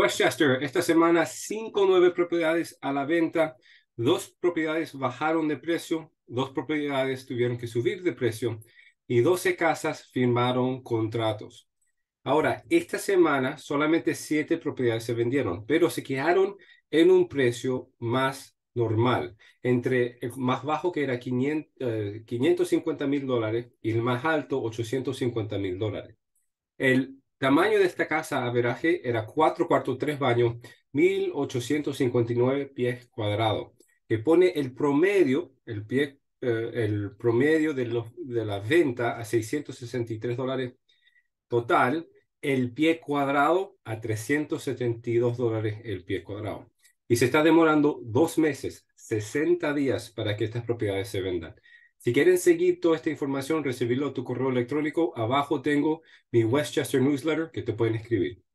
Westchester, esta semana cinco nueve propiedades a la venta. Dos propiedades bajaron de precio, dos propiedades tuvieron que subir de precio y 12 casas firmaron contratos. Ahora, esta semana solamente siete propiedades se vendieron, pero se quedaron en un precio más normal, entre el más bajo que era 500, 550 eh, mil dólares y el más alto 850 mil dólares. El Tamaño de esta casa a veraje era cuatro cuartos tres baños, 1859 pies cuadrados, que pone el promedio, el pie, eh, el promedio de, los, de la venta a 663 dólares total, el pie cuadrado a 372 dólares el pie cuadrado. Y se está demorando dos meses, 60 días para que estas propiedades se vendan. Si quieren seguir toda esta información, recibirlo a tu correo electrónico, abajo tengo mi Westchester Newsletter que te pueden escribir.